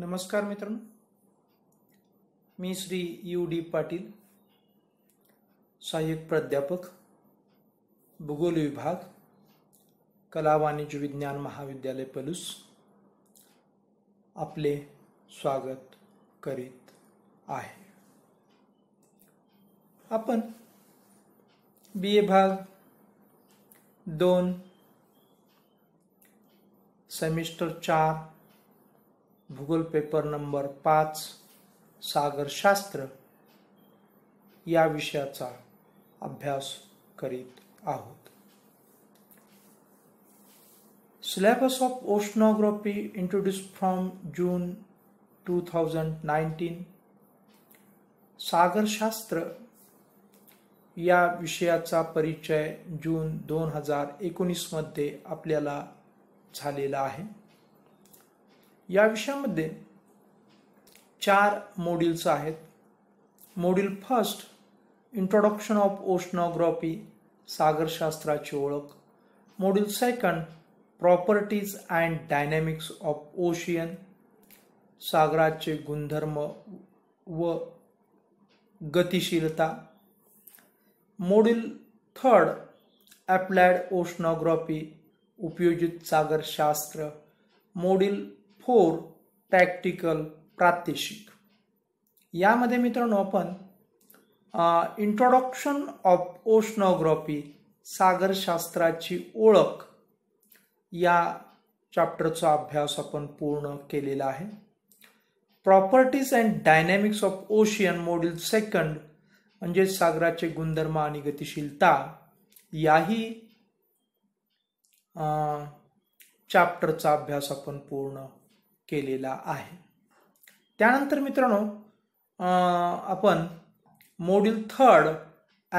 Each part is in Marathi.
नमस्कार मित्रांनो मी श्री यू डी पाटील सहाय्यक प्राध्यापक भूगोल विभाग कला वाणिज्य विज्ञान महाविद्यालय पलूस आपले स्वागत करीत आहे आपण बी ए भाग दोन सेमिस्टर चार भूगोल पेपर नंबर पाच सागरशास्त्र या विषयाचा अभ्यास करीत आहोत syllabus of oceanography introduce from June two thousand nineteen सागरशास्त्र या विषयाचा परिचय जून दोन हजार एकोणीसमध्ये आपल्याला झालेला आहे या विषयामध्ये चार मॉड्युल्स आहेत module first introduction of oceanography सागरशास्त्राची ओळख module second properties and dynamics of ocean सागराचे गुणधर्म व गतिशीलता मोडील थर्ड ॲप्लायड ओशनॉग्रॉफी उपयोजित सागरशास्त्र मोडील फोर प्रॅक्टिकल प्रात्यक्षिक यामध्ये मित्रांनो आपण इंट्रोडक्शन ऑफ ओशनॉग्रॉफी सागरशास्त्राची ओळख या चॅप्टरचा अभ्यास आपण पूर्ण केलेला आहे properties and dynamics of ocean module second म्हणजे सागराचे गुणधर्म आणि गतिशीलता याही चॅप्टरचा अभ्यास आपण पूर्ण केलेला आहे त्यानंतर मित्रांनो आपण मॉड्यूल थर्ड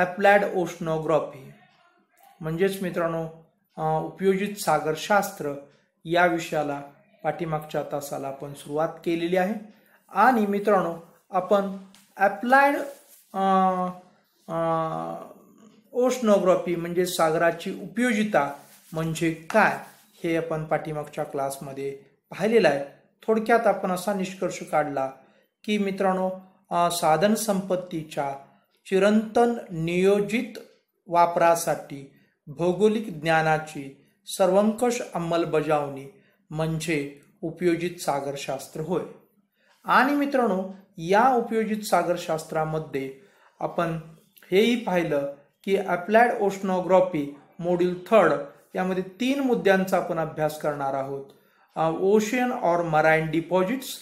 ॲप्लायड ओशनोग्राफी म्हणजेच मित्रांनो उपयोजित सागरशास्त्र या विषयाला पाठीमागच्या तासाला आपण सुरुवात केलेली आहे आणि मित्रांनो आपण ॲप्लायड ओशनोग्राफी म्हणजे सागराची उपयोजिता म्हणजे काय हे आपण पाठीमागच्या क्लासमध्ये पाहिलेलं आहे थोडक्यात आपण असा निष्कर्ष काढला की मित्रांनो साधन संपत्तीच्या चिरंतन नियोजित वापरासाठी भौगोलिक ज्ञानाची सर्वंकष अंमलबजावणी म्हणजे उपयोजित सागरशास्त्र होय आणि मित्रांनो या उपयोजित सागरशास्त्रामध्ये आपण हेही पाहिलं की अप्लायड ओशनोग्रॉफी मॉड्यूल थर्ड यामध्ये तीन मुद्द्यांचा आपण अभ्यास करणार आहोत ओशियन और मराईन डिपॉझिट्स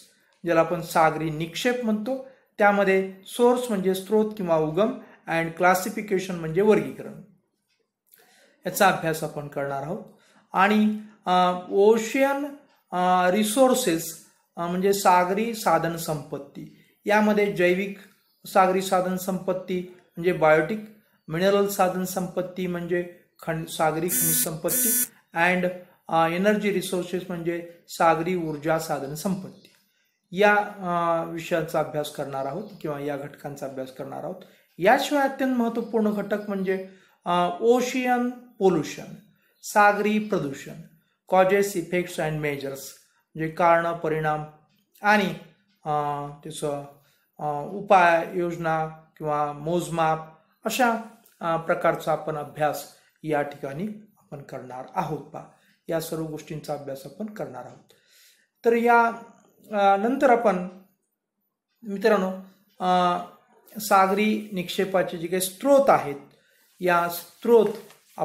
ज्याला आपण सागरी निक्षेप म्हणतो त्यामध्ये सोर्स म्हणजे स्रोत किंवा उगम अँड क्लासिफिकेशन म्हणजे वर्गीकरण याचा अभ्यास आपण करणार आहोत आणि ओशियन रिसोर्सेस म्हणजे सागरी साधन संपत्ती यामध्ये जैविक सागरी साधन संपत्ती म्हणजे बायोटिक मिनरल साधन संपत्ती म्हणजे खंड सागरी खनिज संपत्ती अँड एनर्जी रिसोर्सेस म्हणजे सागरी ऊर्जा साधन संपत्ती या विषयाचा अभ्यास करणार आहोत किंवा या घटकांचा अभ्यास करणार आहोत याशिवाय अत्यंत महत्त्वपूर्ण घटक म्हणजे ओशियन पोल्युशन सागरी प्रदूषण कॉजेस इफेक्ट्स अँड मेजर्स म्हणजे कारण परिणाम आणि त्याचं उपाय योजना किंवा मोजमाप अशा प्रकारचा आपण अभ्यास या ठिकाणी आपण करणार आहोत पा या सर्व गोष्टींचा अभ्यास आपण करणार आहोत तर या नंतर आपण मित्रांनो सागरी निक्षेपाचे जे काही स्त्रोत आहेत या स्त्रोत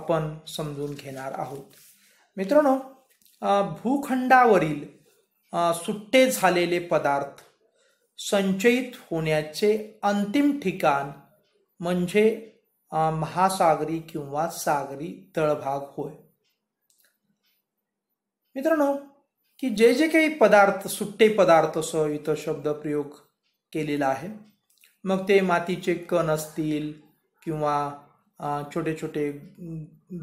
आपण समजून घेणार आहोत मित्रांनो भूखंडावरील सुट्टे झालेले पदार्थ संचयित होण्याचे अंतिम ठिकाण म्हणजे महासागरी किंवा सागरी तळभाग होय मित्रांनो की जे जे काही पदार्थ सुट्टे पदार्थ इथं शब्द प्रयोग केलेला आहे मग ते मातीचे कण असतील किंवा छोटे छोटे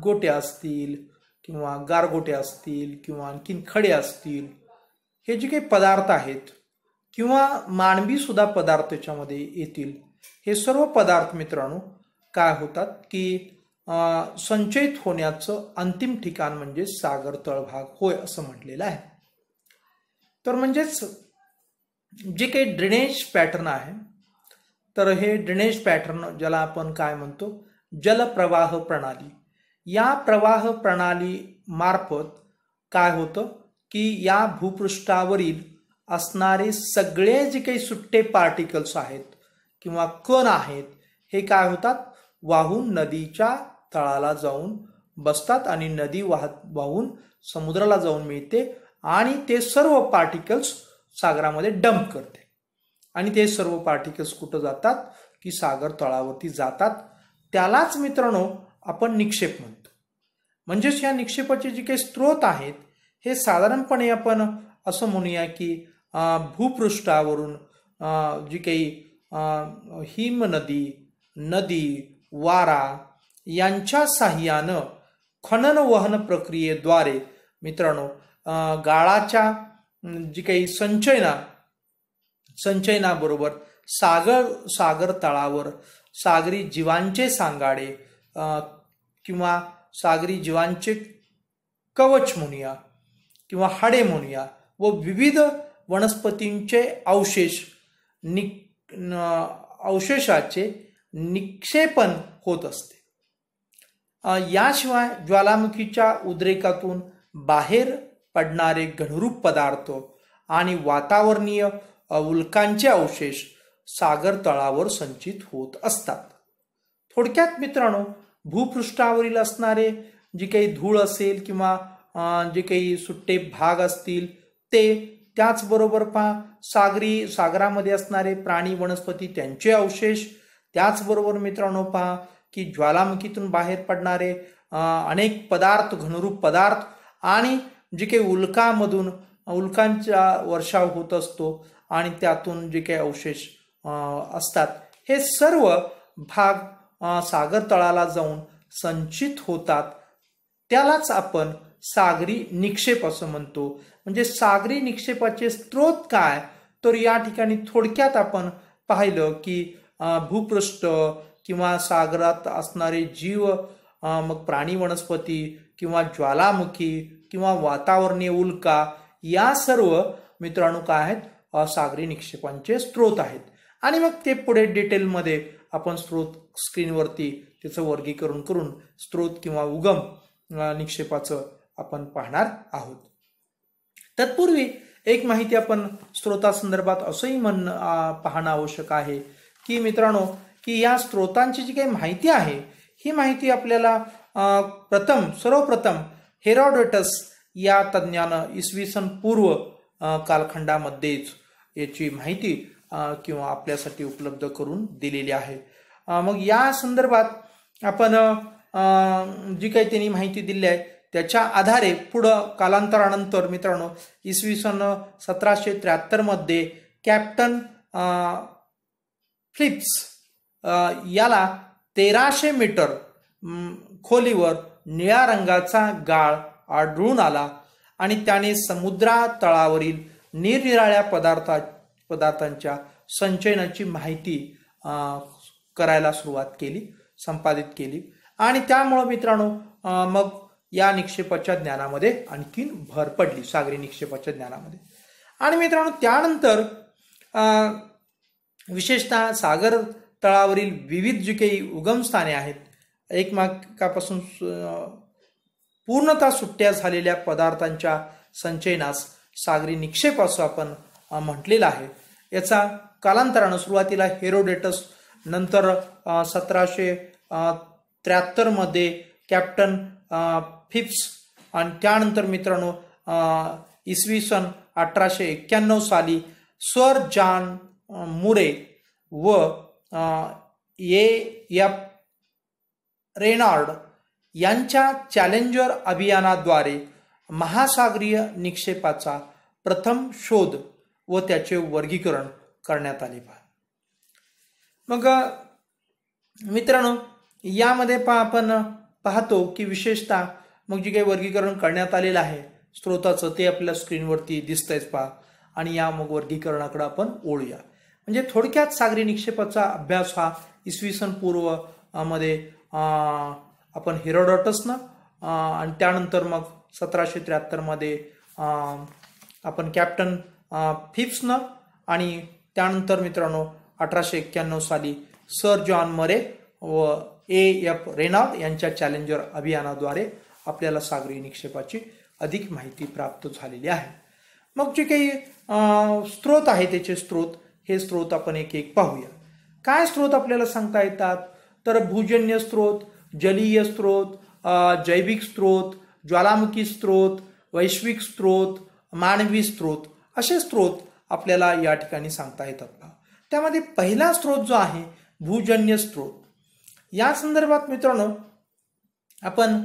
गोटे असतील किंवा गारगोटे असतील किंवा आणखीन खडे असतील हे जे काही पदार्थ आहेत किंवा सुद्धा पदार्थ याच्यामध्ये येतील हे सर्व पदार्थ मित्रांनो काय होतात की संचयित होण्याचं अंतिम ठिकाण म्हणजे सागर भाग होय असं म्हटलेलं आहे तर म्हणजेच जे काही ड्रेनेज पॅटर्न आहे तर हे ड्रेनेज पॅटर्न ज्याला आपण काय म्हणतो जलप्रवाह प्रणाली या प्रवाह प्रणाली मार्फत काय होतं की या भूपृष्ठावरील असणारे सगळे जे काही सुट्टे पार्टिकल्स आहेत किंवा कण आहेत हे काय होतात वाहून नदीच्या तळाला जाऊन बसतात आणि नदी वाहत वाहून समुद्राला जाऊन मिळते आणि ते सर्व पार्टिकल्स सागरामध्ये डंप करते आणि ते सर्व पार्टिकल्स कुठं जातात की सागर तळावरती जातात त्यालाच मित्रांनो आपण निक्षेप म्हणतो म्हणजेच या निक्षेपाचे जे काही स्रोत आहेत हे साधारणपणे आपण असं म्हणूया की भूपृष्ठावरून जी काही हिम नदी नदी वारा यांच्या साह्यानं खनन वहन प्रक्रियेद्वारे मित्रांनो गाळाच्या जी काही संचयना संचयनाबरोबर सागर सागर तळावर सागरी जीवांचे सांगाडे किंवा सागरी जीवांचे कवच म्हणूया किंवा हाडे म्हणूया व विविध वनस्पतींचे अवशेष नि अवशेषाचे निक्षेपण होत असते याशिवाय ज्वालामुखीच्या उद्रेकातून बाहेर पडणारे घनरूप पदार्थ आणि वातावरणीय उल्कांचे अवशेष सागर तळावर संचित होत असतात थोडक्यात मित्रांनो भूपृष्ठावरील असणारे जे काही धूळ असेल किंवा जे काही सुट्टे भाग असतील ते त्याचबरोबर पहा सागरी सागरामध्ये असणारे प्राणी वनस्पती त्यांचे अवशेष त्याचबरोबर मित्रांनो पहा की ज्वालामुखीतून बाहेर पडणारे अनेक पदार्थ घनरूप पदार्थ आणि जे काही उल्कामधून उल्कांचा वर्षाव होत असतो आणि त्यातून जे काही अवशेष असतात हे सर्व भाग सागर तळाला जाऊन संचित होतात त्यालाच आपण सागरी निक्षेप असं म्हणतो म्हणजे सागरी निक्षेपाचे स्रोत काय तर या ठिकाणी थोडक्यात आपण पाहिलं की भूपृष्ठ किंवा सागरात असणारे जीव मग प्राणी वनस्पती किंवा ज्वालामुखी किंवा वातावरणीय उल्का या सर्व मित्रांनो काय आहेत सागरी निक्षेपांचे स्रोत आहेत आणि मग ते पुढे डिटेलमध्ये आपण स्रोत स्क्रीनवरती त्याचं वर्गीकरण करून स्रोत किंवा उगम निक्षेपाचं आपण पाहणार आहोत तत्पूर्वी एक माहिती आपण स्रोतासंदर्भात असंही म्हणणं पाहणं आवश्यक आहे की मित्रांनो की या स्रोतांची जी काही माहिती आहे ही माहिती आपल्याला प्रथम सर्वप्रथम हेरोडोटस या तज्ज्ञानं इसवी सन पूर्व कालखंडामध्येच याची माहिती किंवा आपल्यासाठी उपलब्ध करून दिलेली आहे मग या संदर्भात आपण जी काही त्यांनी माहिती दिली आहे त्याच्या आधारे पुढं कालांतरानंतर मित्रांनो इसवी सन सतराशे त्र्याहत्तरमध्ये कॅप्टन फ्लिप्स याला तेराशे मीटर खोलीवर निळ्या रंगाचा गाळ आढळून आला आणि त्याने समुद्रा तळावरील निरनिराळ्या पदार्था पदार्थांच्या संचयनाची माहिती करायला सुरुवात केली संपादित केली आणि त्यामुळं मित्रांनो मग या निक्षेपाच्या ज्ञानामध्ये आणखीन भर पडली सागरी निक्षेपाच्या ज्ञानामध्ये आणि मित्रांनो त्यानंतर विशेषतः सागर तळावरील विविध जी काही उगमस्थाने आहेत एकमेकापासून पूर्णतः सुट्ट्या झालेल्या पदार्थांच्या संचयनास सागरी निक्षेप असं आपण म्हटलेलं आहे याचा कालांतरानं सुरुवातीला हेरोडेटस नंतर सतराशे त्र्याहत्तरमध्ये कॅप्टन फिप्स आणि त्यानंतर मित्रांनो इसवी सन अठराशे एक्क्याण्णव साली सर जॉन मुरे व ए एफ रेनॉर्ड यांच्या चॅलेंजर अभियानाद्वारे महासागरीय निक्षेपाचा प्रथम शोध व त्याचे वर्गीकरण करण्यात आले पहा मग मित्रांनो यामध्ये पा आपण पाहतो की विशेषतः मग जे काही वर्गीकरण करण्यात आलेलं आहे स्त्रोताचं ते आपल्या स्क्रीनवरती दिसतंयच पहा आणि या मग वर्गीकरणाकडे आपण ओळूया म्हणजे थोडक्यात सागरी निक्षेपाचा अभ्यास हा इसवी सन पूर्व मध्ये आपण हिरोडॉटसनं आणि त्यानंतर मग सतराशे त्र्याहत्तरमध्ये आपण कॅप्टन फिप्सनं आणि त्यानंतर मित्रांनो अठराशे एक्क्याण्णव साली सर जॉन मरे व ए एफ रेनाव यांच्या चॅलेंजर अभियानाद्वारे आपल्याला सागरी निक्षेपाची अधिक माहिती प्राप्त झालेली आहे मग जे काही स्त्रोत आहे त्याचे स्त्रोत हे स्रोत आपण एक एक पाहूया काय स्रोत आपल्याला सांगता येतात तर भूजन्य स्रोत जलीय स्रोत जैविक स्रोत ज्वालामुखी स्रोत वैश्विक स्रोत मानवी स्रोत असे स्रोत आपल्याला या ठिकाणी सांगता येतात त्यामध्ये पहिला स्रोत जो आहे भूजन्य स्रोत या संदर्भात मित्रांनो आपण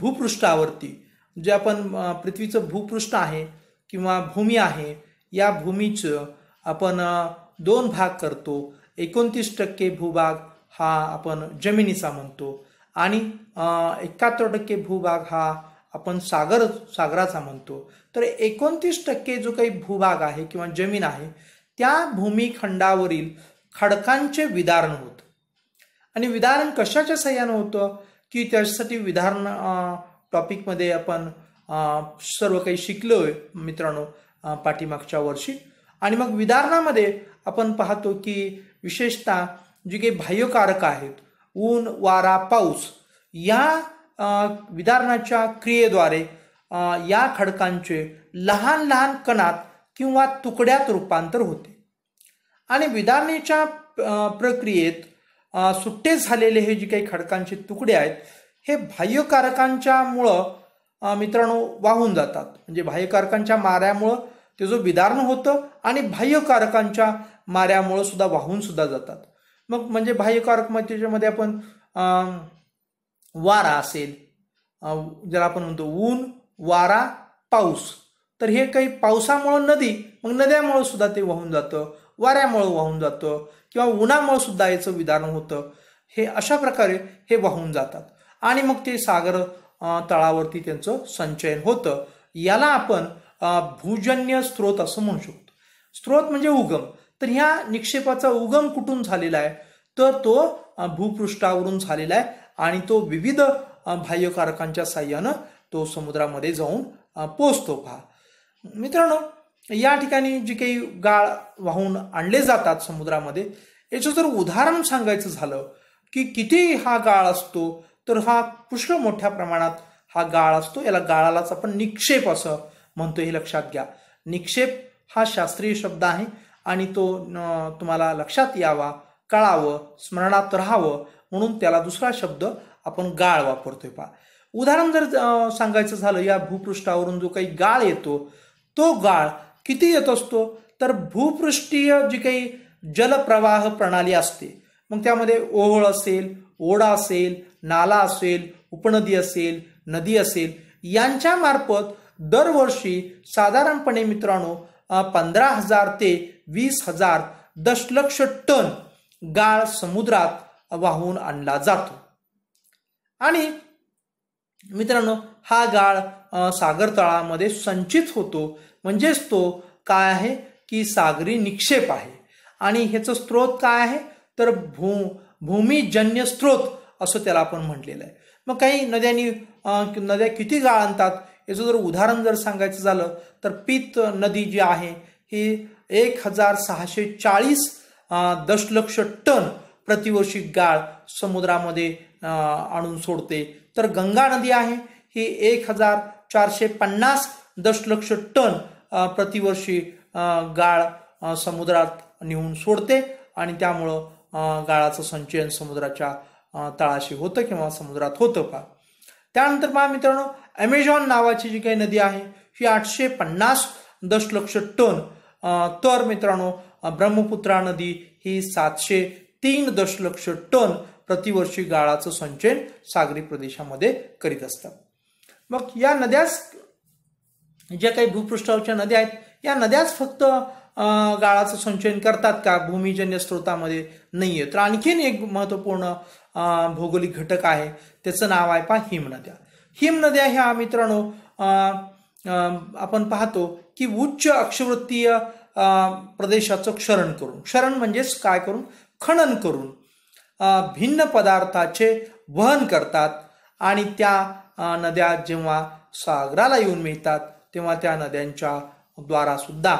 भूपृष्ठावरती जे आपण पृथ्वीचं भूपृष्ठ आहे किंवा भूमी आहे या भूमीचं आपण दोन भाग करतो एकोणतीस टक्के भूभाग हा आपण जमिनीचा म्हणतो आणि एकाहत्तर टक्के भूभाग हा आपण सागर सागराचा म्हणतो तर एकोणतीस टक्के जो काही भूभाग आहे किंवा जमीन आहे त्या भूमिखंडावरील खडकांचे विदारण होतं आणि विदारण कशाच्या सह्यानं होतं की त्याच्यासाठी विधारण टॉपिकमध्ये आपण सर्व काही शिकलो आहे मित्रांनो पाठीमागच्या वर्षी आणि मग विदारणामध्ये आपण पाहतो की विशेषतः जे काही बाह्यकारक आहेत ऊन वारा पाऊस या विदारणाच्या क्रियेद्वारे या खडकांचे लहान लहान कणात किंवा तुकड्यात रूपांतर होते आणि विदारणेच्या प्रक्रियेत सुट्टे झालेले हे जे काही खडकांचे तुकडे आहेत हे बाह्यकारकांच्यामुळं मित्रांनो वाहून जातात म्हणजे बाह्यकारकांच्या माऱ्यामुळं ते जो विदारण होतं आणि बाह्यकारकांच्या माऱ्यामुळं सुद्धा वाहून सुद्धा जातात मग म्हणजे बाह्यकारक मग त्याच्यामध्ये आपण वारा असेल ज्याला आपण म्हणतो ऊन वारा पाऊस तर हे काही पावसामुळं नदी मग नद्यामुळं सुद्धा ते वाहून जातं वाऱ्यामुळं वाहून जातं किंवा उन्हामुळं सुद्धा याचं विदारण होतं हे अशा प्रकारे हे वाहून जातात आणि मग ते सागर तळावरती त्यांचं संचयन होतं याला आपण भूजन्य स्त्रोत असं म्हणू शकतो स्त्रोत म्हणजे उगम तर ह्या निक्षेपाचा उगम कुठून झालेला आहे तर तो भूपृष्ठावरून झालेला आहे आणि तो विविध बाह्यकारकांच्या साह्यानं तो समुद्रामध्ये जाऊन पोचतो पहा मित्रांनो या ठिकाणी जे काही गाळ वाहून आणले जातात समुद्रामध्ये याचं जर उदाहरण सांगायचं झालं की किती हा गाळ असतो तर हा पुष्कळ मोठ्या प्रमाणात हा गाळ असतो याला गाळालाच आपण निक्षेप असं म्हणतो हे लक्षात घ्या निक्षेप हा शास्त्रीय शब्द आहे आणि तो तुम्हाला लक्षात यावा कळावं स्मरणात राहावं म्हणून त्याला दुसरा शब्द आपण गाळ वापरतोय पा उदाहरण जर सांगायचं झालं या भूपृष्ठावरून जो काही गाळ येतो तो गाळ किती येत असतो तर भूपृष्ठीय जी काही जलप्रवाह प्रणाली असते मग त्यामध्ये ओहोळ असेल ओढा असेल नाला असेल उपनदी असेल नदी असेल यांच्यामार्फत दरवर्षी साधारणपणे मित्रांनो पंधरा हजार ते वीस हजार दशलक्ष टन गाळ समुद्रात वाहून आणला जातो आणि मित्रांनो हा गाळ सागर तळामध्ये संचित होतो म्हणजेच तो काय आहे की सागरी निक्षेप आहे आणि ह्याचं स्त्रोत काय आहे तर भू भूमिजन्य स्त्रोत असं त्याला आपण म्हटलेलं आहे मग काही नद्यांनी नद्या किती गाळ आणतात याचं जर उदाहरण जर सांगायचं झालं तर पित नदी जी आहे ही एक हजार सहाशे चाळीस दशलक्ष टन प्रतिवर्षी गाळ समुद्रामध्ये आणून सोडते तर गंगा नदी आहे ही एक हजार चारशे पन्नास दशलक्ष टन प्रतिवर्षी गाळ समुद्रात नेऊन सोडते आणि त्यामुळं गाळाचं संचयन समुद्राच्या तळाशी होतं किंवा समुद्रात होतं का त्यानंतर पहा मित्रांनो ॲमेझॉन नावाची जी काही नदी आहे ही आठशे पन्नास दशलक्ष टन तर मित्रांनो ब्रह्मपुत्रा नदी ही सातशे तीन दशलक्ष टन प्रतिवर्षी गाळाचं संचयन सागरी प्रदेशामध्ये करीत असतात मग या नद्याच ज्या काही भूपृष्ठावरच्या नद्या आहेत या नद्याच फक्त गाळाचं संचयन करतात का भूमिजन्य स्रोतामध्ये नाही आहे तर आणखीन एक महत्त्वपूर्ण भौगोलिक घटक आहे त्याचं नाव आहे पा हिमनद्या हिम नद्या ह्या मित्रांनो आपण पाहतो की उच्च अक्षवृत्तीय प्रदेशाचं क्षरण करून क्षरण म्हणजेच काय करून खनन करून भिन्न पदार्थाचे वहन करतात आणि त्या नद्या जेव्हा सागराला येऊन मिळतात तेव्हा त्या नद्यांच्या द्वारासुद्धा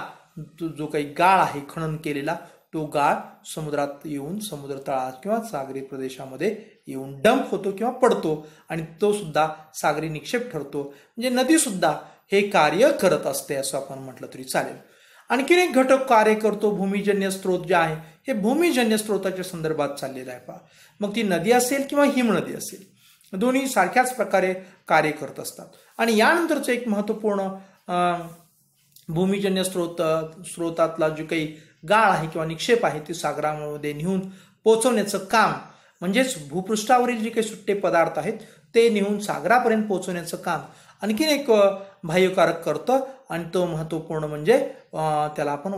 जो काही गाळ आहे खनन केलेला तो गाळ समुद्रात येऊन तळात किंवा सागरी प्रदेशामध्ये येऊन डंप होतो किंवा पडतो आणि तो सुद्धा सागरी निक्षेप ठरतो म्हणजे नदी सुद्धा हे कार्य करत असते असं आपण म्हटलं तरी चालेल आणखीन एक घटक कार्य करतो भूमिजन्य स्रोत जे आहे हे भूमिजन्य स्रोताच्या संदर्भात चाललेलं आहे पहा मग ती नदी असेल किंवा हिमनदी असेल दोन्ही सारख्याच प्रकारे कार्य करत असतात आणि यानंतरचं एक महत्त्वपूर्ण भूमिजन्य स्रोत स्रोतातला जो काही गाळ आहे किंवा निक्षेप आहे ते सागरामध्ये नेऊन पोचवण्याचं काम म्हणजेच भूपृष्ठावरील जे काही सुट्टे पदार्थ आहेत ते नेऊन सागरापर्यंत पोहोचवण्याचं काम आणखीन एक बाह्यकारक करतं आणि तो महत्त्वपूर्ण म्हणजे त्याला आपण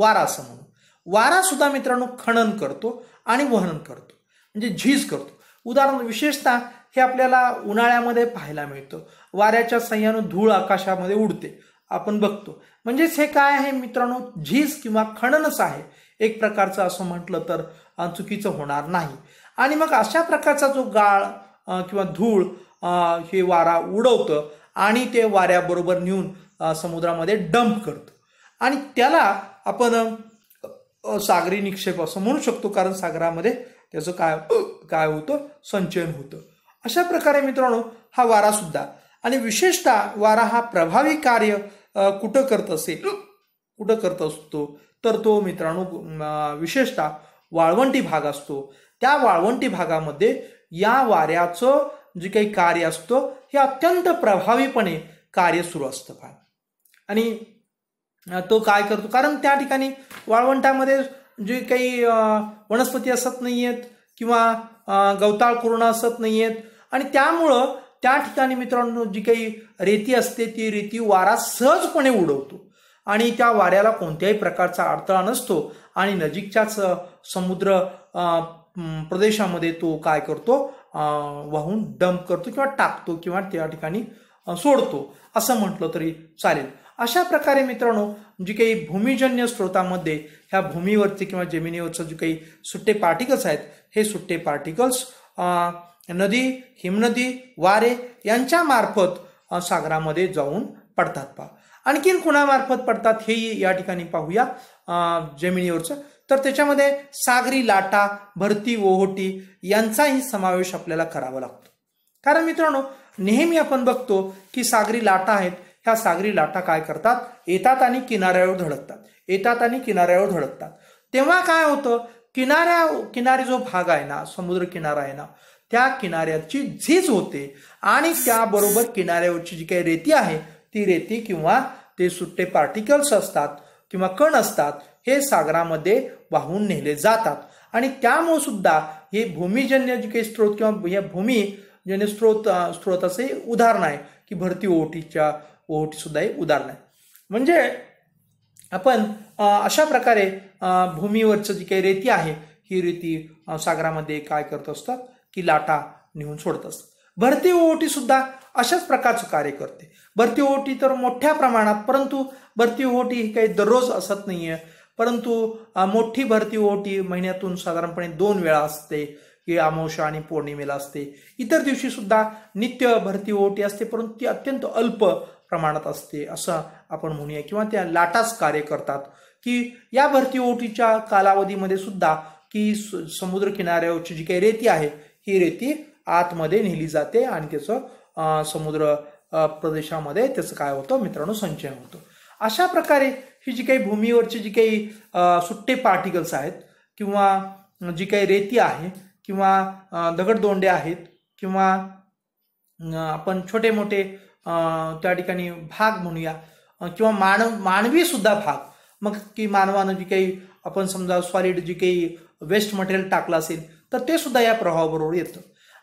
वारा असं म्हणू वारा सुद्धा मित्रांनो खणन करतो आणि वहन करतो म्हणजे झीज करतो उदाहरण विशेषतः हे आपल्याला उन्हाळ्यामध्ये पाहायला मिळतं वाऱ्याच्या सह्यानं धूळ आकाशामध्ये उडते आपण बघतो म्हणजेच हे काय आहे मित्रांनो झीज किंवा खणनच आहे एक प्रकारचं असं म्हटलं तर चुकीचं होणार नाही आणि मग अशा प्रकारचा जो गाळ किंवा धूळ हे वारा उडवतं आणि ते वाऱ्याबरोबर नेऊन समुद्रामध्ये डंप करतो आणि त्याला आपण सागरी निक्षेप असं म्हणू शकतो कारण सागरामध्ये त्याचं काय काय होतं संचयन होतं अशा प्रकारे मित्रांनो हा वारा सुद्धा आणि विशेषतः वारा हा प्रभावी कार्य कुठं करत असेल कुठं करत असतो तर तो मित्रांनो विशेषतः वाळवंटी भाग असतो त्या वाळवंटी भागामध्ये या वाऱ्याचं जे काही कार्य असतं हे अत्यंत प्रभावीपणे कार्य सुरू असतं फार आणि तो काय करतो कारण त्या ठिकाणी वाळवंटामध्ये जे काही वनस्पती असत नाही आहेत किंवा गवताळ कोरोना असत नाही आहेत आणि त्यामुळं त्या ठिकाणी मित्रांनो जी काही रेती असते ती रेती वारा सहजपणे उडवतो आणि त्या वाऱ्याला कोणत्याही प्रकारचा अडथळा नसतो आणि नजीकच्याच समुद्र प्रदेशामध्ये तो काय करतो वाहून डंप करतो किंवा टाकतो किंवा त्या ठिकाणी सोडतो असं म्हटलं तरी चालेल अशा प्रकारे मित्रांनो जी काही भूमिजन्य स्रोतामध्ये ह्या भूमीवरचे किंवा जमिनीवरचं जे काही सुट्टे पार्टिकल्स आहेत हे सुट्टे पार्टिकल्स नदी हिमनदी वारे यांच्या मार्फत सागरामध्ये जाऊन पडतात पा आणखीन कुणामार्फत पडतात हेही या ठिकाणी पाहूया जमिनीवरचं तर त्याच्यामध्ये सागरी लाटा भरती ओहोटी यांचाही समावेश आपल्याला करावा लागतो कारण मित्रांनो नेहमी आपण बघतो की सागरी लाटा आहेत ह्या सागरी लाटा काय करतात येतात आणि किनाऱ्यावर धडकतात येतात आणि किनाऱ्यावर धडकतात तेव्हा काय होतं किनाऱ्या किनारी जो भाग आहे ना समुद्र किनारा आहे ना त्या किनाऱ्याची झीज होते आणि त्याबरोबर किनाऱ्यावरची जी काही रेती आहे ती रेती किंवा ते सुट्टे पार्टिकल्स असतात किंवा कण असतात हे सागरामध्ये वाहून नेले जातात आणि त्यामुळे सुद्धा हे भूमिजन्य जे काही स्रोत किंवा या भूमिजन्य स्रोत स्रोताचं उदाहरण आहे की भरती ओहोटीच्या ओहोटीसुद्धा हे उदाहरण आहे म्हणजे आपण अशा प्रकारे भूमीवरचं जी काही रेती आहे ही रेती सागरामध्ये काय करत असतात की लाटा नेऊन सोडत असतात भरती ओहोटी सुद्धा अशाच प्रकारचं कार्य करते भरती ओहोटी तर मोठ्या प्रमाणात परंतु भरती ओहोटी ही काही दररोज असत नाही परंतु मोठी भरती ओटी महिन्यातून साधारणपणे दोन वेळा असते की अमावस्या आणि पौर्णिमेला असते इतर दिवशी सुद्धा नित्य भरती ओटी असते परंतु ती अत्यंत अल्प प्रमाणात असते असं आपण म्हणूया किंवा त्या लाटास कार्य करतात की या भरती ओटीच्या कालावधीमध्ये सुद्धा की समुद्र किनाऱ्यावरची जी काही रेती आहे ही रेती आतमध्ये नेली जाते आणि त्याचं समुद्र प्रदेशामध्ये त्याचं काय होतं मित्रांनो संचय होतं अशा प्रकारे ही जी काही भूमीवरची जी काही सुट्टे पार्टिकल्स आहेत किंवा जी काही रेती आहे किंवा दगडदोंडे आहेत किंवा आपण छोटे मोठे त्या ठिकाणी भाग म्हणूया किंवा मानव मानवी सुद्धा भाग मग की मानवानं जी काही आपण समजा सॉलिड जी काही वेस्ट मटेरियल टाकलं असेल तर ते सुद्धा या प्रभावाबरोबर येतं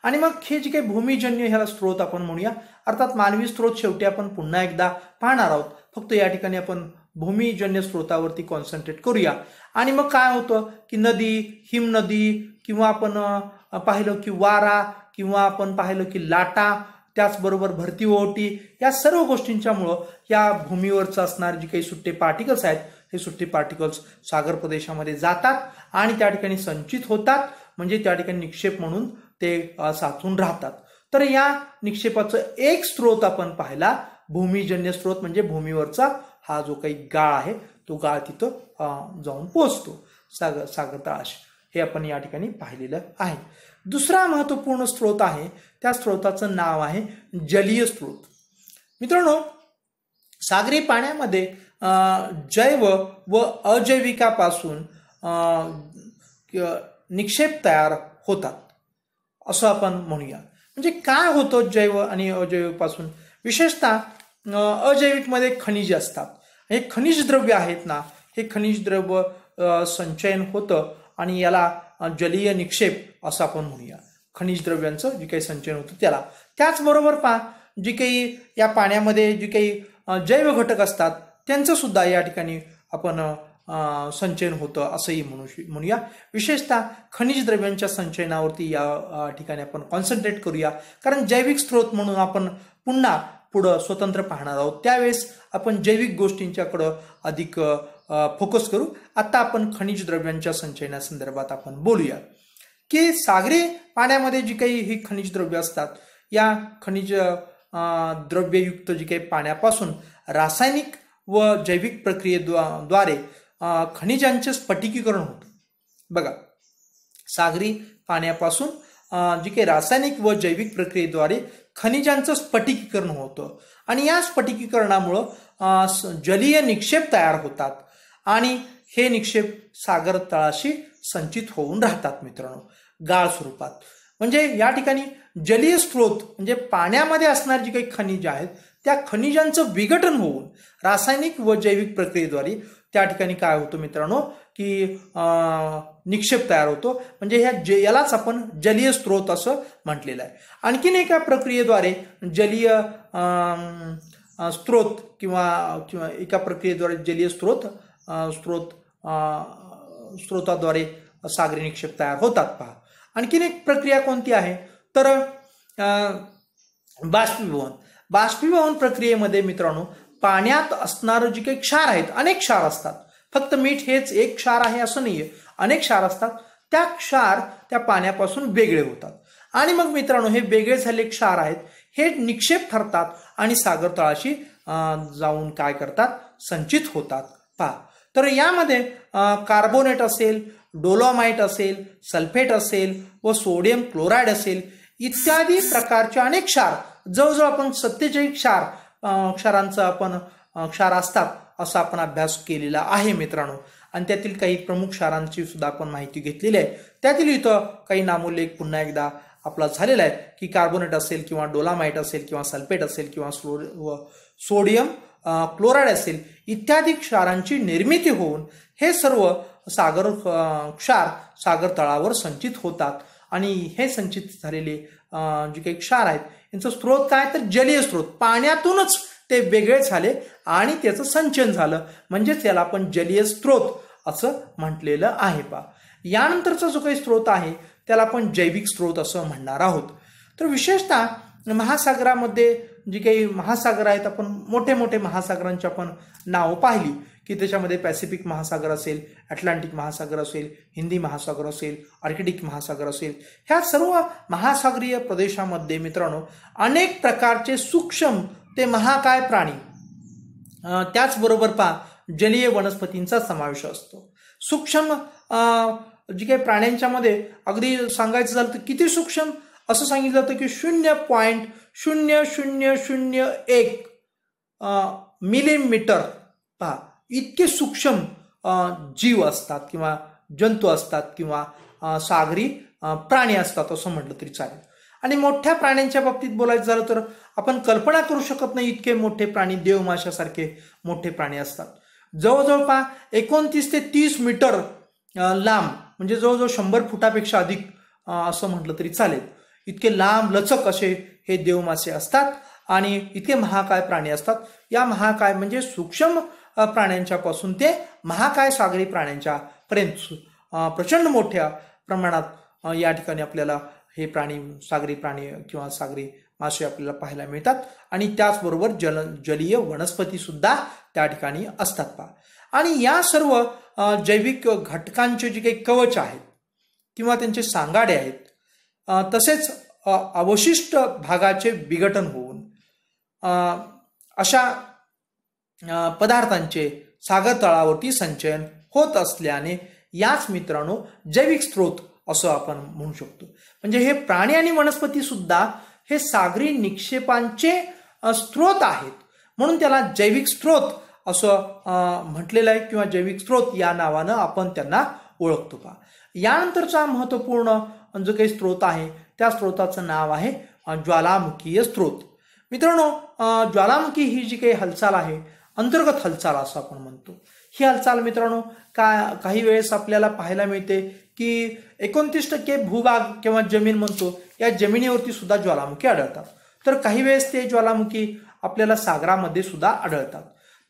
आणि मग हे जे काही भूमिजन्य ह्याला स्त्रोत आपण म्हणूया अर्थात मानवी स्त्रोत शेवटी आपण पुन्हा एकदा पाहणार आहोत फक्त या ठिकाणी आपण भूमिजन्य स्रोतावरती कॉन्सन्ट्रेट करूया आणि मग काय होतं की नदी हिम नदी किंवा आपण पाहिलं की वारा किंवा आपण पाहिलं की लाटा त्याचबरोबर भरती ओहोटी या सर्व गोष्टींच्यामुळं या भूमीवरचं असणारे जे काही सुट्टे पार्टिकल्स आहेत हे सुट्टे पार्टिकल्स सागर प्रदेशामध्ये जातात आणि त्या ठिकाणी संचित होतात म्हणजे त्या ठिकाणी निक्षेप म्हणून ते साचून राहतात तर या निक्षेपाचं एक स्रोत आपण पाहिला भूमिजन्य स्रोत म्हणजे भूमीवरचा हा जो काही गाळ आहे तो गाळ तिथं जाऊन पोचतो सागर सागरताळाश हे आपण या ठिकाणी पाहिलेलं आहे दुसरा महत्त्वपूर्ण स्रोत आहे त्या स्रोताचं नाव आहे जलीय स्रोत मित्रांनो सागरी पाण्यामध्ये जैव व अजैविकापासून निक्षेप तयार होतात असं आपण म्हणूया म्हणजे काय होतं जैव आणि अजैवपासून विशेषतः अजैविकमध्ये खनिज असतात हे खनिज द्रव्य आहेत ना हे खनिज द्रव्य संचयन होतं आणि याला जलीय निक्षेप असं आपण म्हणूया खनिज द्रव्यांचं जे काही संचयन होतं त्याला त्याचबरोबर पा जे काही या पाण्यामध्ये जे काही जैव घटक असतात त्यांचं सुद्धा या ठिकाणी आपण संचयन होतं असंही म्हणू म्हणूया विशेषतः खनिज द्रव्यांच्या संचयनावरती या ठिकाणी आपण कॉन्सन्ट्रेट करूया कारण जैविक स्रोत म्हणून आपण पुन्हा पुढं स्वतंत्र पाहणार आहोत त्यावेळेस आपण जैविक गोष्टींच्याकडं अधिक फोकस करू आता आपण खनिज द्रव्यांच्या संचयनासंदर्भात आपण बोलूया की सागरी पाण्यामध्ये जी काही ही खनिज द्रव्य असतात या खनिज द्रव्ययुक्त जी काही पाण्यापासून रासायनिक व जैविक प्रक्रियेद्वारे खनिजांचे स्फटिकीकरण होते बघा सागरी पाण्यापासून जे काही रासायनिक व जैविक प्रक्रियेद्वारे खनिजांचं स्फटिकीकरण होतं आणि या स्फटिकीकरणामुळं जलीय निक्षेप तयार होतात आणि हे निक्षेप सागर तळाशी संचित होऊन राहतात मित्रांनो गाळ स्वरूपात म्हणजे या ठिकाणी जलीय स्रोत म्हणजे पाण्यामध्ये असणारी जी काही खनिज आहेत त्या खनिजांचं विघटन होऊन रासायनिक व जैविक प्रक्रियेद्वारे त्या ठिकाणी काय होतं मित्रांनो की निक्षेप तयार होतो म्हणजे ह्या ज यालाच आपण जलीय स्रोत असं म्हटलेलं आहे आणखीन एका प्रक्रियेद्वारे जलीय स्रोत किंवा किंवा एका प्रक्रियेद्वारे जलीय स्रोत स्रोत स्रोताद्वारे सागरी निक्षेप तयार होतात पहा आणखीन एक प्रक्रिया कोणती आहे तर बाष्पीभवन बाष्पीभवन प्रक्रियेमध्ये मित्रांनो पाण्यात असणारं जे काही क्षार आहेत अनेक क्षार असतात फक्त मीठ हेच एक क्षार आहे असं नाहीये अनेक क्षार असतात त्या क्षार त्या पाण्यापासून वेगळे होतात आणि मग मित्रांनो हे वेगळे झाले क्षार आहेत हे निक्षेप ठरतात आणि सागर तळाशी जाऊन काय करतात संचित होतात पहा तर यामध्ये कार्बोनेट असेल डोलोमाइट असेल सल्फेट असेल व सोडियम क्लोराईड असेल इत्यादी प्रकारचे अनेक क्षार जवळजवळ आपण सत्तेचाळीस क्षार क्षारांचं आपण क्षार असतात असा आपण अभ्यास केलेला आहे मित्रांनो आणि त्यातील काही प्रमुख शहरांची सुद्धा आपण माहिती घेतलेली आहे त्यातील इथं काही नामोल्लेख पुन्हा एकदा आपला झालेला आहे की कार्बोनेट असेल किंवा डोलामाइट असेल किंवा सल्फेट असेल किंवा स्लो सोडियम क्लोराईड असेल इत्यादी क्षारांची निर्मिती होऊन हे सर्व सागर क्षार सागर तळावर संचित होतात आणि हे संचित झालेले जे काही क्षार आहेत यांचं स्रोत काय तर जलीय स्रोत पाण्यातूनच ते वेगळे झाले आणि त्याचं संचन झालं म्हणजेच याला आपण जलीय स्त्रोत असं म्हटलेलं आहे पा यानंतरचा जो काही स्त्रोत आहे त्याला आपण जैविक स्त्रोत असं म्हणणार आहोत तर विशेषतः महासागरामध्ये जी काही महासागर आहेत आपण मोठे मोठे महासागरांची आपण नावं पाहिली की त्याच्यामध्ये पॅसिफिक महासागर असेल अटलांटिक महासागर असेल हिंदी महासागर असेल आर्किटिक महासागर असेल ह्या सर्व महासागरीय प्रदेशामध्ये मित्रांनो अनेक प्रकारचे सूक्ष्म ते महाकाय प्राणी त्याचबरोबर पा जलीय वनस्पतींचा समावेश असतो सूक्ष्म जे काही प्राण्यांच्या मध्ये अगदी सांगायचं झालं तर किती सूक्ष्म असं सांगितलं जातं की शून्य पॉईंट शून्य शून्य शून्य एक मिलीमीटर पहा इतके सूक्ष्म जीव असतात किंवा जंतू असतात किंवा सागरी प्राणी असतात असं म्हटलं तरी चालेल आणि मोठ्या प्राण्यांच्या बाबतीत बोलायचं झालं तर आपण कल्पना करू शकत नाही इतके मोठे प्राणी देवमाशासारखे मोठे प्राणी असतात जवळजवळ पहा एकोणतीस ते तीस मीटर लांब म्हणजे जवळजवळ शंभर फुटापेक्षा अधिक असं म्हटलं तरी चालेल इतके लांब लचक असे हे देवमासे असतात आणि इतके महाकाय प्राणी असतात या महाकाय म्हणजे सूक्ष्म प्राण्यांच्यापासून ते महाकाय सागरी प्राण्यांच्या पर्यंत प्रचंड मोठ्या प्रमाणात या ठिकाणी आपल्याला हे प्राणी सागरी प्राणी किंवा सागरी मासे आपल्याला पाहायला मिळतात आणि त्याचबरोबर जल जलीय सुद्धा त्या ठिकाणी असतात पहा आणि या सर्व जैविक घटकांचे जे काही कवच आहेत किंवा त्यांचे सांगाडे आहेत तसेच अवशिष्ट भागाचे विघटन होऊन अशा पदार्थांचे सागर तळावरती संचयन होत असल्याने याच मित्रांनो जैविक स्रोत असं आपण म्हणू शकतो म्हणजे हे प्राणी आणि वनस्पती सुद्धा हे सागरी निक्षेपांचे स्त्रोत आहेत म्हणून त्याला जैविक स्त्रोत असं म्हटलेलं आहे किंवा जैविक स्त्रोत या नावानं आपण त्यांना ओळखतो का यानंतरचा महत्त्वपूर्ण जो काही स्त्रोत आहे त्या स्त्रोताचं नाव आहे ज्वालामुखीय स्त्रोत मित्रांनो ज्वालामुखी ही जी काही हालचाल आहे अंतर्गत हालचाल असं आपण म्हणतो ही हालचाल मित्रांनो का काही वेळेस आपल्याला पाहायला मिळते की एकोणतीस टक्के भूभाग किंवा जमीन म्हणतो या जमिनीवरती सुद्धा ज्वालामुखी आढळतात तर काही वेळेस ते ज्वालामुखी आपल्याला सागरामध्ये सुद्धा आढळतात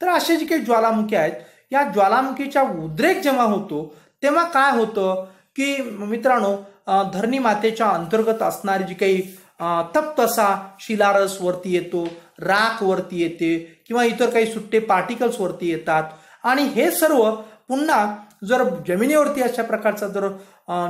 तर असे जे काही ज्वालामुखी आहेत या ज्वालामुखीचा उद्रेक जेव्हा होतो तेव्हा काय होतं की मित्रांनो धरणी मातेच्या अंतर्गत असणारी जी काही तप्त असा शिलारस वरती येतो राख वरती येते किंवा इतर काही सुट्टे पार्टिकल्स वरती येतात आणि हे सर्व पुन्हा जर जमिनीवरती अशा प्रकारचा जर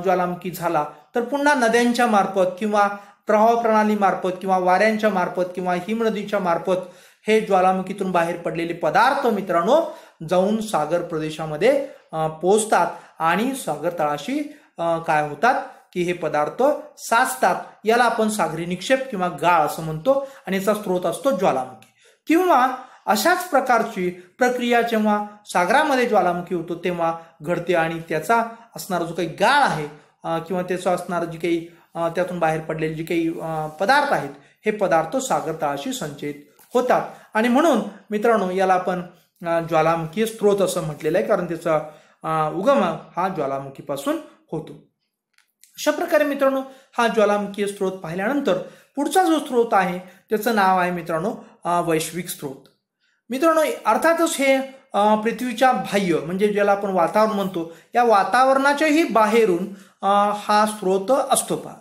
ज्वालामुखी झाला तर पुन्हा नद्यांच्या मार्फत किंवा प्रवाह प्रणालीमार्फत किंवा वाऱ्यांच्या मार्फत किंवा हिमनदीच्या मार्फत हे ज्वालामुखीतून बाहेर पडलेले पदार्थ मित्रांनो जाऊन सागर प्रदेशामध्ये पोचतात आणि सागर तळाशी काय होतात की हे पदार्थ साचतात याला आपण सागरी निक्षेप किंवा गाळ असं म्हणतो आणि याचा स्रोत असतो ज्वालामुखी किंवा अशाच प्रकारची प्रक्रिया जेव्हा सागरामध्ये ज्वालामुखी होतो तेव्हा घडते आणि त्याचा असणारा जो काही गाळ आहे किंवा त्याचा असणारा जी काही त्यातून बाहेर पडलेले जे काही पदार्थ आहेत हे पदार्थ सागर तळाशी संचयित होतात आणि म्हणून मित्रांनो याला आपण ज्वालामुखी स्त्रोत असं म्हटलेलं आहे कारण त्याचा उगम हा ज्वालामुखीपासून होतो अशा प्रकारे मित्रांनो हा ज्वालामुखीय स्त्रोत पाहिल्यानंतर पुढचा जो स्त्रोत आहे त्याचं नाव आहे मित्रांनो वैश्विक स्त्रोत मित्रांनो अर्थातच हे पृथ्वीच्या बाह्य म्हणजे ज्याला आपण वातावरण म्हणतो या वातावरणाच्याही बाहेरून हा स्रोत असतो पहा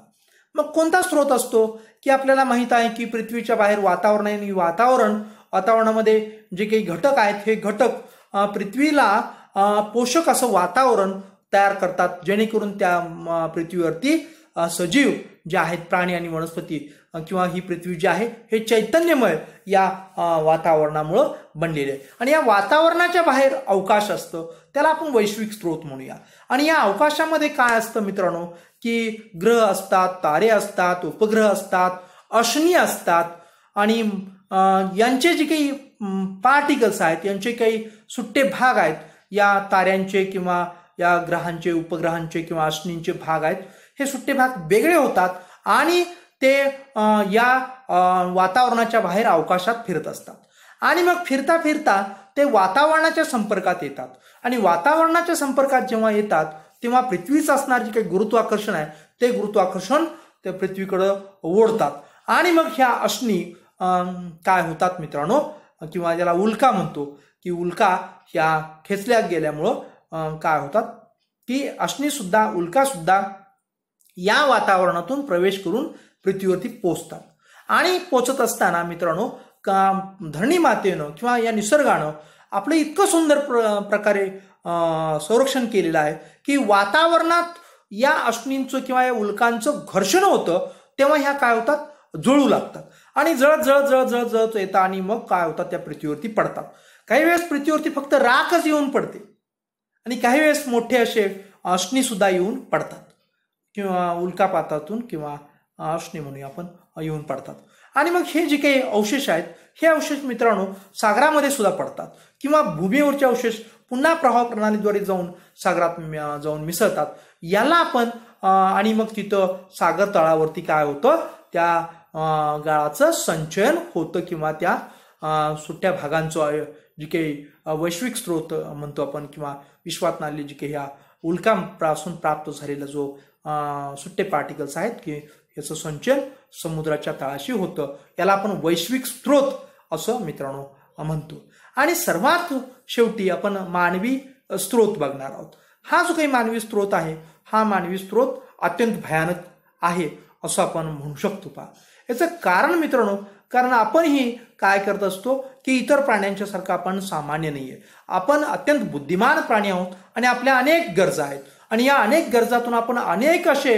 मग कोणता स्रोत असतो की आपल्याला माहीत आहे की पृथ्वीच्या बाहेर वातावरण आहे आणि वातावरण वातावरणामध्ये जे काही घटक आहेत हे घटक पृथ्वीला पोषक असं वातावरण तयार करतात जेणेकरून त्या पृथ्वीवरती सजीव जे आहेत प्राणी आणि वनस्पती किंवा ही पृथ्वी जी आहे हे चैतन्यमय या वातावरणामुळं बनलेले आहे आणि या वातावरणाच्या बाहेर अवकाश असतं त्याला आपण वैश्विक स्रोत म्हणूया आणि या अवकाशामध्ये काय असतं मित्रांनो की ग्रह असतात तारे असतात उपग्रह असतात अश्नी असतात आणि यांचे जे काही पार्टिकल्स आहेत यांचे काही सुट्टे भाग आहेत या ताऱ्यांचे किंवा या ग्रहांचे उपग्रहांचे किंवा अश्नींचे भाग आहेत हे सुट्टे भाग वेगळे होतात आणि ते या वातावरणाच्या बाहेर अवकाशात फिरत असतात आणि मग फिरता फिरता ते वातावरणाच्या संपर्कात येतात आणि वातावरणाच्या संपर्कात जेव्हा येतात तेव्हा पृथ्वीचं असणार जे काही गुरुत्वाकर्षण आहे ते गुरुत्वाकर्षण ते पृथ्वीकडं ओढतात आणि मग ह्या अश्नी काय होतात मित्रांनो किंवा ज्याला उल्का म्हणतो की उल्का ह्या खेचल्या गेल्यामुळं काय होतात की अश्नीसुद्धा उल्कासुद्धा या वातावरणातून प्रवेश करून पृथ्वीवरती पोचतात आणि पोचत असताना मित्रांनो का धरणी मातेनं किंवा या निसर्गानं आपलं इतकं सुंदर प्र प्रकारे संरक्षण केलेलं आहे की वातावरणात या अश्नींचं किंवा या उल्कांचं घर्षण होतं तेव्हा ह्या काय होतात जुळू लागतात आणि जळत जळत जळत जळत जळत येतात आणि मग काय होतात त्या पृथ्वीवरती पडतात काही वेळेस पृथ्वीवरती फक्त राखच येऊन पडते आणि काही वेळेस मोठे असे सुद्धा येऊन पडतात किंवा उल्कापातातून किंवा अश्नी म्हणून आपण येऊन पडतात आणि मग हे जे काही अवशेष आहेत हे अवशेष मित्रांनो सागरामध्ये सुद्धा पडतात किंवा भूमीवरचे अवशेष पुन्हा प्रवाह प्रणालीद्वारे जाऊन सागरात जाऊन मिसळतात याला आपण आणि मग तिथं सागर तळावरती काय होतं त्या गाळाचं संचयन होतं किंवा त्या सुट्ट्या भागांचं जे काही वैश्विक स्रोत म्हणतो आपण किंवा विश्वात नाले जे काही ह्या उल्कापासून प्राप्त झालेला जो सुट्टे पार्टिकल्स आहेत की याचं संचल समुद्राच्या तळाशी होतं याला आपण वैश्विक स्त्रोत असं मित्रांनो म्हणतो आणि सर्वात शेवटी आपण मानवी स्त्रोत बघणार आहोत हा जो काही मानवी स्त्रोत आहे हा मानवी स्त्रोत अत्यंत भयानक आहे असं आपण म्हणू शकतो पहा याचं कारण मित्रांनो कारण आपणही काय करत असतो की इतर प्राण्यांच्यासारखं आपण सामान्य नाही आहे आपण अत्यंत बुद्धिमान प्राणी आहोत आणि आपल्या अनेक गरजा आहेत आणि या अनेक गरजातून आपण अनेक असे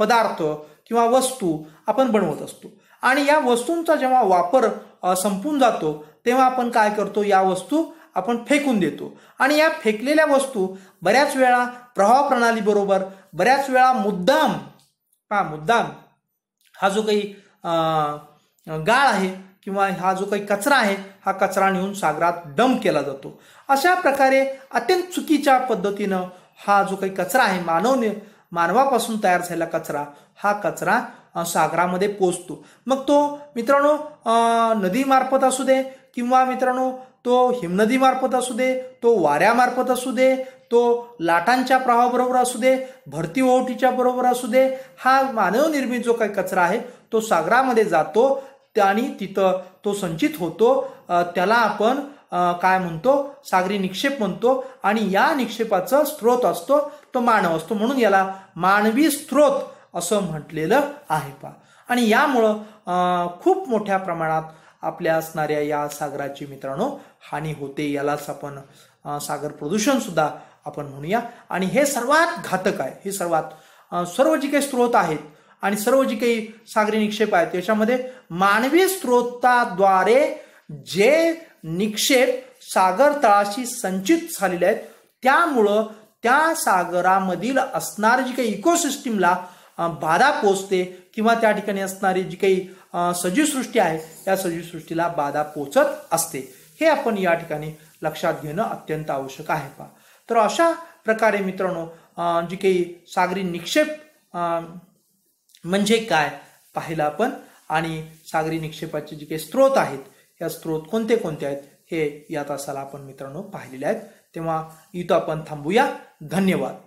पदार्थ किंवा वस्तू आपण बनवत असतो आणि या वस्तूंचा जेव्हा वापर संपून जातो तेव्हा आपण काय करतो या वस्तू आपण फेकून देतो आणि या फेकलेल्या वस्तू बऱ्याच वेळा प्रवाह प्रणालीबरोबर बऱ्याच वेळा मुद्दाम हा मुद्दाम हा जो काही गाळ आहे किंवा हा जो काही कचरा आहे हा कचरा नेऊन सागरात डंप केला जातो अशा प्रकारे अत्यंत चुकीच्या पद्धतीनं हा जो काही कचरा आहे मानवने मानवापासून तयार झालेला कचरा हा कचरा सागरामध्ये पोचतो मग तो मित्रांनो नदीमार्फत असू दे किंवा मित्रांनो तो हिमनदीमार्फत असू दे तो वाऱ्यामार्फत असू दे तो लाटांच्या प्रवाहाबरोबर असू दे भरती ओहोटीच्या बरोबर असू दे हा मानवनिर्मित जो काही कचरा आहे तो सागरामध्ये जातो आणि तिथं तो संचित होतो त्याला आपण काय म्हणतो सागरी निक्षेप म्हणतो आणि या निक्षेपाचा स्त्रोत असतो तो मानव असतो म्हणून याला मानवी स्त्रोत असं म्हटलेलं आहे पा आणि यामुळं खूप मोठ्या प्रमाणात आपल्या असणाऱ्या या सागराची मित्रांनो हानी होते यालाच आपण सागर प्रदूषण सुद्धा आपण म्हणूया आणि हे सर्वात घातक आहे हे सर्वात सर्व जे काही स्त्रोत आहेत आणि सर्व जी काही सागरी निक्षेप आहेत याच्यामध्ये मानवी स्त्रोताद्वारे जे निक्षेप सागर तळाशी संचित झालेले आहेत त्यामुळं त्या सागरामधील असणारी जी काही इकोसिस्टीमला बाधा पोचते किंवा त्या ठिकाणी असणारी जी काही सजीवसृष्टी आहे त्या सजीवसृष्टीला बाधा पोचत असते हे आपण या ठिकाणी लक्षात घेणं अत्यंत आवश्यक आहे पा तर अशा प्रकारे मित्रांनो जी काही सागरी निक्षेप म्हणजे काय पाहिलं आपण आणि सागरी निक्षेपाचे जे काही स्त्रोत आहेत या स्त्रोत कोणते कोणते आहेत हे या तासाला आपण मित्रांनो पाहिलेले आहेत तेव्हा इथं आपण थांबूया धन्यवाद